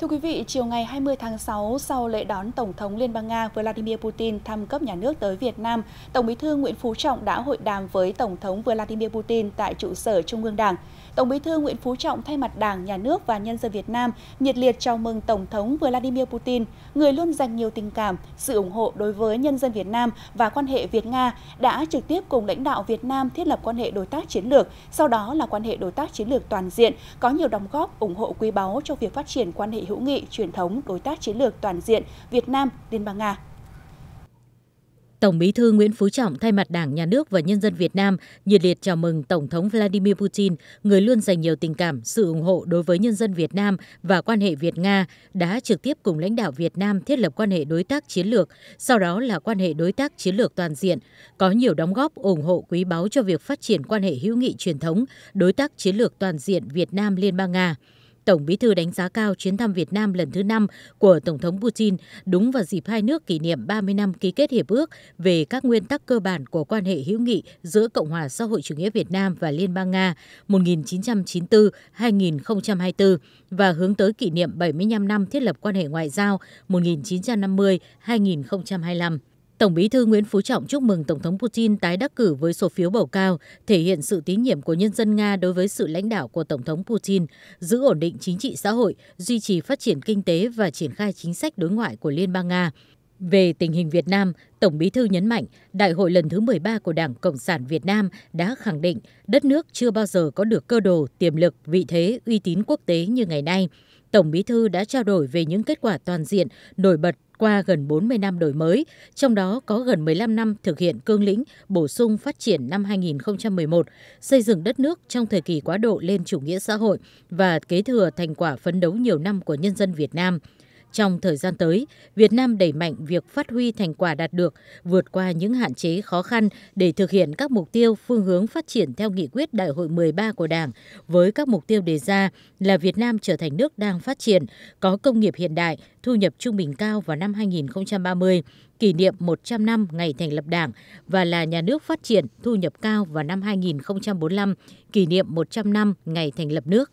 Thưa quý vị, chiều ngày 20 tháng 6, sau lễ đón Tổng thống Liên bang Nga Vladimir Putin thăm cấp nhà nước tới Việt Nam, Tổng bí thư Nguyễn Phú Trọng đã hội đàm với Tổng thống Vladimir Putin tại trụ sở Trung ương Đảng. Tổng bí thư Nguyễn Phú Trọng thay mặt Đảng, Nhà nước và nhân dân Việt Nam nhiệt liệt chào mừng Tổng thống Vladimir Putin, người luôn dành nhiều tình cảm, sự ủng hộ đối với nhân dân Việt Nam và quan hệ Việt-Nga, đã trực tiếp cùng lãnh đạo Việt Nam thiết lập quan hệ đối tác chiến lược, sau đó là quan hệ đối tác chiến lược toàn diện, có nhiều đóng góp ủng hộ quý báu cho việc phát triển quan hệ hữu nghị truyền thống đối tác chiến lược toàn diện Việt Nam Liên bang Nga Tổng bí thư Nguyễn Phú Trọng thay mặt Đảng, Nhà nước và nhân dân Việt Nam nhiệt liệt chào mừng Tổng thống Vladimir Putin, người luôn dành nhiều tình cảm, sự ủng hộ đối với nhân dân Việt Nam và quan hệ Việt-Nga, đã trực tiếp cùng lãnh đạo Việt Nam thiết lập quan hệ đối tác chiến lược, sau đó là quan hệ đối tác chiến lược toàn diện, có nhiều đóng góp ủng hộ quý báu cho việc phát triển quan hệ hữu nghị truyền thống, đối tác chiến lược toàn diện Việt Nam-Liên bang Nga. Tổng bí thư đánh giá cao chuyến thăm Việt Nam lần thứ năm của Tổng thống Putin đúng vào dịp hai nước kỷ niệm 30 năm ký kết hiệp ước về các nguyên tắc cơ bản của quan hệ hữu nghị giữa Cộng hòa xã hội chủ nghĩa Việt Nam và Liên bang Nga 1994-2024 và hướng tới kỷ niệm 75 năm thiết lập quan hệ ngoại giao 1950-2025. Tổng bí thư Nguyễn Phú Trọng chúc mừng Tổng thống Putin tái đắc cử với số phiếu bầu cao, thể hiện sự tín nhiệm của nhân dân Nga đối với sự lãnh đạo của Tổng thống Putin, giữ ổn định chính trị xã hội, duy trì phát triển kinh tế và triển khai chính sách đối ngoại của Liên bang Nga. Về tình hình Việt Nam, Tổng Bí thư nhấn mạnh, Đại hội lần thứ 13 của Đảng Cộng sản Việt Nam đã khẳng định đất nước chưa bao giờ có được cơ đồ, tiềm lực, vị thế, uy tín quốc tế như ngày nay. Tổng Bí thư đã trao đổi về những kết quả toàn diện, nổi bật qua gần 40 năm đổi mới, trong đó có gần 15 năm thực hiện cương lĩnh bổ sung phát triển năm 2011, xây dựng đất nước trong thời kỳ quá độ lên chủ nghĩa xã hội và kế thừa thành quả phấn đấu nhiều năm của nhân dân Việt Nam – trong thời gian tới, Việt Nam đẩy mạnh việc phát huy thành quả đạt được, vượt qua những hạn chế khó khăn để thực hiện các mục tiêu phương hướng phát triển theo nghị quyết Đại hội 13 của Đảng với các mục tiêu đề ra là Việt Nam trở thành nước đang phát triển, có công nghiệp hiện đại, thu nhập trung bình cao vào năm 2030, kỷ niệm 100 năm ngày thành lập Đảng và là nhà nước phát triển thu nhập cao vào năm 2045, kỷ niệm 100 năm ngày thành lập nước.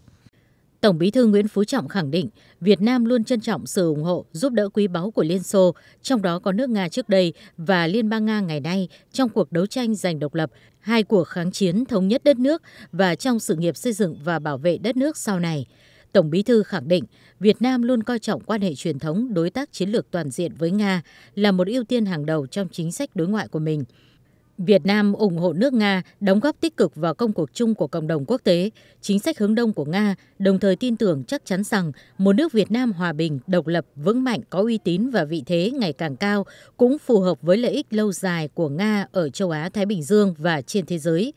Tổng bí thư Nguyễn Phú Trọng khẳng định Việt Nam luôn trân trọng sự ủng hộ, giúp đỡ quý báu của Liên Xô, trong đó có nước Nga trước đây và Liên bang Nga ngày nay trong cuộc đấu tranh giành độc lập, hai cuộc kháng chiến thống nhất đất nước và trong sự nghiệp xây dựng và bảo vệ đất nước sau này. Tổng Bí thư khẳng định Việt Nam luôn coi trọng quan hệ truyền thống đối tác chiến lược toàn diện với Nga là một ưu tiên hàng đầu trong chính sách đối ngoại của mình. Việt Nam ủng hộ nước Nga đóng góp tích cực vào công cuộc chung của cộng đồng quốc tế, chính sách hướng đông của Nga, đồng thời tin tưởng chắc chắn rằng một nước Việt Nam hòa bình, độc lập, vững mạnh, có uy tín và vị thế ngày càng cao cũng phù hợp với lợi ích lâu dài của Nga ở châu Á-Thái Bình Dương và trên thế giới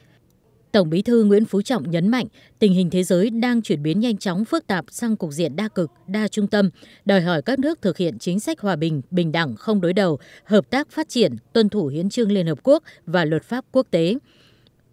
tổng bí thư nguyễn phú trọng nhấn mạnh tình hình thế giới đang chuyển biến nhanh chóng phức tạp sang cục diện đa cực đa trung tâm đòi hỏi các nước thực hiện chính sách hòa bình bình đẳng không đối đầu hợp tác phát triển tuân thủ hiến trương liên hợp quốc và luật pháp quốc tế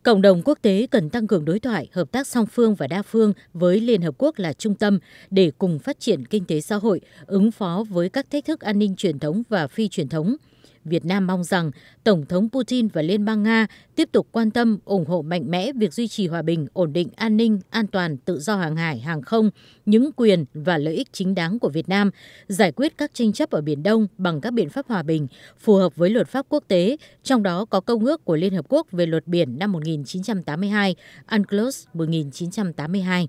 Cộng đồng quốc tế cần tăng cường đối thoại, hợp tác song phương và đa phương với Liên Hợp Quốc là trung tâm để cùng phát triển kinh tế xã hội, ứng phó với các thách thức an ninh truyền thống và phi truyền thống việt nam mong rằng tổng thống putin và liên bang nga tiếp tục quan tâm ủng hộ mạnh mẽ việc duy trì hòa bình ổn định an ninh an toàn tự do hàng hải hàng không những quyền và lợi ích chính đáng của việt nam giải quyết các tranh chấp ở biển đông bằng các biện pháp hòa bình phù hợp với luật pháp quốc tế trong đó có công ước của liên hợp quốc về luật biển năm 1982 UNCLOS 1982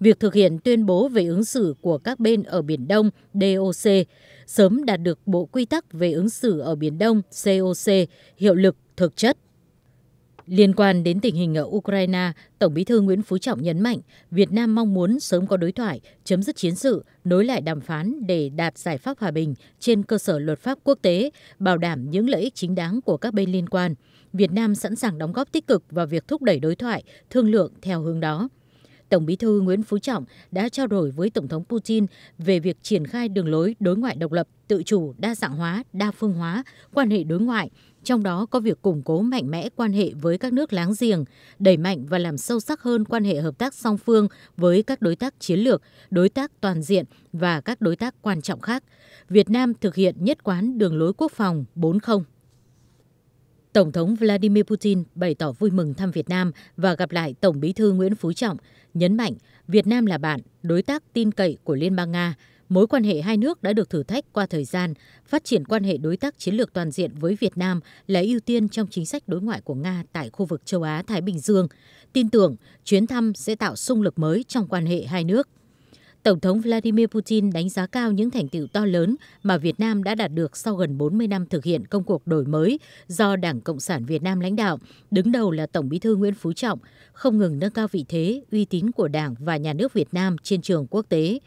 việc thực hiện tuyên bố về ứng xử của các bên ở Biển Đông DOC, sớm đạt được Bộ Quy tắc về ứng xử ở Biển Đông COC hiệu lực thực chất. Liên quan đến tình hình ở Ukraine, Tổng bí thư Nguyễn Phú Trọng nhấn mạnh Việt Nam mong muốn sớm có đối thoại, chấm dứt chiến sự, nối lại đàm phán để đạt giải pháp hòa bình trên cơ sở luật pháp quốc tế, bảo đảm những lợi ích chính đáng của các bên liên quan. Việt Nam sẵn sàng đóng góp tích cực vào việc thúc đẩy đối thoại, thương lượng theo hướng đó. Tổng bí thư Nguyễn Phú Trọng đã trao đổi với Tổng thống Putin về việc triển khai đường lối đối ngoại độc lập, tự chủ, đa dạng hóa, đa phương hóa, quan hệ đối ngoại, trong đó có việc củng cố mạnh mẽ quan hệ với các nước láng giềng, đẩy mạnh và làm sâu sắc hơn quan hệ hợp tác song phương với các đối tác chiến lược, đối tác toàn diện và các đối tác quan trọng khác. Việt Nam thực hiện nhất quán đường lối quốc phòng 40. Tổng thống Vladimir Putin bày tỏ vui mừng thăm Việt Nam và gặp lại Tổng bí thư Nguyễn Phú Trọng, nhấn mạnh Việt Nam là bạn, đối tác tin cậy của Liên bang Nga. Mối quan hệ hai nước đã được thử thách qua thời gian, phát triển quan hệ đối tác chiến lược toàn diện với Việt Nam là ưu tiên trong chính sách đối ngoại của Nga tại khu vực châu Á-Thái Bình Dương. Tin tưởng chuyến thăm sẽ tạo sung lực mới trong quan hệ hai nước. Tổng thống Vladimir Putin đánh giá cao những thành tựu to lớn mà Việt Nam đã đạt được sau gần 40 năm thực hiện công cuộc đổi mới do Đảng Cộng sản Việt Nam lãnh đạo, đứng đầu là Tổng Bí thư Nguyễn Phú Trọng, không ngừng nâng cao vị thế, uy tín của Đảng và nhà nước Việt Nam trên trường quốc tế.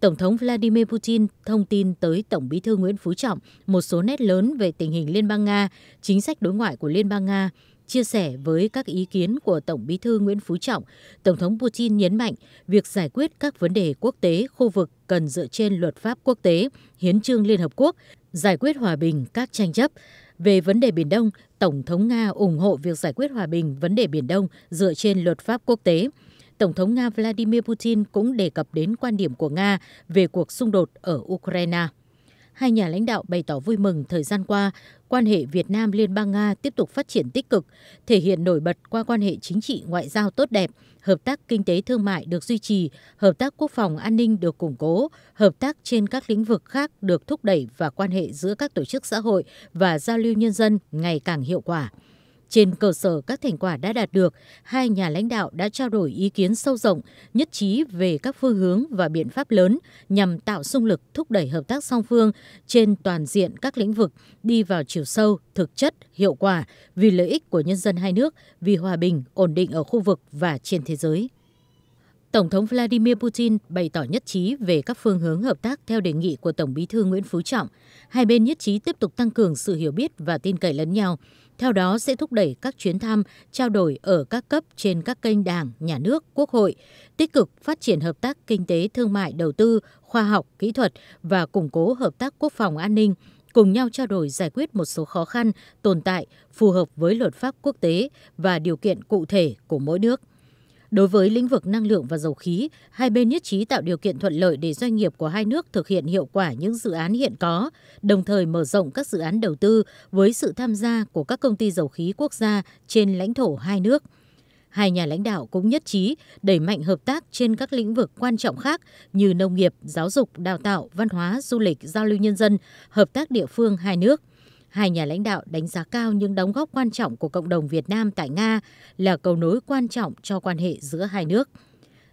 Tổng thống Vladimir Putin thông tin tới Tổng Bí thư Nguyễn Phú Trọng một số nét lớn về tình hình Liên bang Nga, chính sách đối ngoại của Liên bang Nga, Chia sẻ với các ý kiến của Tổng bí thư Nguyễn Phú Trọng, Tổng thống Putin nhấn mạnh việc giải quyết các vấn đề quốc tế, khu vực cần dựa trên luật pháp quốc tế, hiến trương Liên Hợp Quốc, giải quyết hòa bình các tranh chấp. Về vấn đề Biển Đông, Tổng thống Nga ủng hộ việc giải quyết hòa bình vấn đề Biển Đông dựa trên luật pháp quốc tế. Tổng thống Nga Vladimir Putin cũng đề cập đến quan điểm của Nga về cuộc xung đột ở Ukraine hai nhà lãnh đạo bày tỏ vui mừng thời gian qua, quan hệ Việt Nam Liên bang Nga tiếp tục phát triển tích cực, thể hiện nổi bật qua quan hệ chính trị ngoại giao tốt đẹp, hợp tác kinh tế thương mại được duy trì, hợp tác quốc phòng an ninh được củng cố, hợp tác trên các lĩnh vực khác được thúc đẩy và quan hệ giữa các tổ chức xã hội và giao lưu nhân dân ngày càng hiệu quả. Trên cơ sở các thành quả đã đạt được, hai nhà lãnh đạo đã trao đổi ý kiến sâu rộng, nhất trí về các phương hướng và biện pháp lớn nhằm tạo sung lực thúc đẩy hợp tác song phương trên toàn diện các lĩnh vực, đi vào chiều sâu, thực chất, hiệu quả, vì lợi ích của nhân dân hai nước, vì hòa bình, ổn định ở khu vực và trên thế giới. Tổng thống Vladimir Putin bày tỏ nhất trí về các phương hướng hợp tác theo đề nghị của Tổng bí thư Nguyễn Phú Trọng. Hai bên nhất trí tiếp tục tăng cường sự hiểu biết và tin cậy lẫn nhau, theo đó sẽ thúc đẩy các chuyến thăm, trao đổi ở các cấp trên các kênh đảng, nhà nước, quốc hội, tích cực phát triển hợp tác kinh tế, thương mại, đầu tư, khoa học, kỹ thuật và củng cố hợp tác quốc phòng an ninh, cùng nhau trao đổi giải quyết một số khó khăn, tồn tại phù hợp với luật pháp quốc tế và điều kiện cụ thể của mỗi nước. Đối với lĩnh vực năng lượng và dầu khí, hai bên nhất trí tạo điều kiện thuận lợi để doanh nghiệp của hai nước thực hiện hiệu quả những dự án hiện có, đồng thời mở rộng các dự án đầu tư với sự tham gia của các công ty dầu khí quốc gia trên lãnh thổ hai nước. Hai nhà lãnh đạo cũng nhất trí đẩy mạnh hợp tác trên các lĩnh vực quan trọng khác như nông nghiệp, giáo dục, đào tạo, văn hóa, du lịch, giao lưu nhân dân, hợp tác địa phương hai nước hai nhà lãnh đạo đánh giá cao những đóng góp quan trọng của cộng đồng Việt Nam tại Nga là cầu nối quan trọng cho quan hệ giữa hai nước.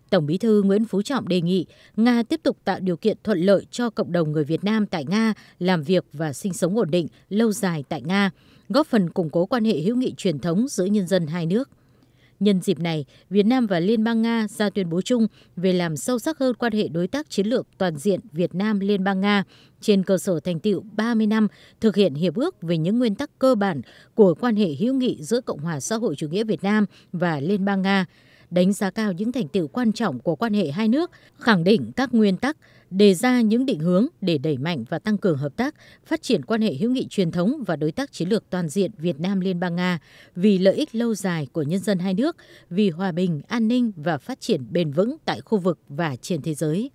Tổng bí thư Nguyễn Phú Trọng đề nghị Nga tiếp tục tạo điều kiện thuận lợi cho cộng đồng người Việt Nam tại Nga làm việc và sinh sống ổn định lâu dài tại Nga, góp phần củng cố quan hệ hữu nghị truyền thống giữa nhân dân hai nước. Nhân dịp này, Việt Nam và Liên bang Nga ra tuyên bố chung về làm sâu sắc hơn quan hệ đối tác chiến lược toàn diện Việt Nam-Liên bang Nga trên cơ sở thành tựu 30 năm thực hiện hiệp ước về những nguyên tắc cơ bản của quan hệ hữu nghị giữa Cộng hòa xã hội chủ nghĩa Việt Nam và Liên bang Nga đánh giá cao những thành tựu quan trọng của quan hệ hai nước, khẳng định các nguyên tắc, đề ra những định hướng để đẩy mạnh và tăng cường hợp tác, phát triển quan hệ hữu nghị truyền thống và đối tác chiến lược toàn diện Việt Nam Liên bang Nga vì lợi ích lâu dài của nhân dân hai nước, vì hòa bình, an ninh và phát triển bền vững tại khu vực và trên thế giới.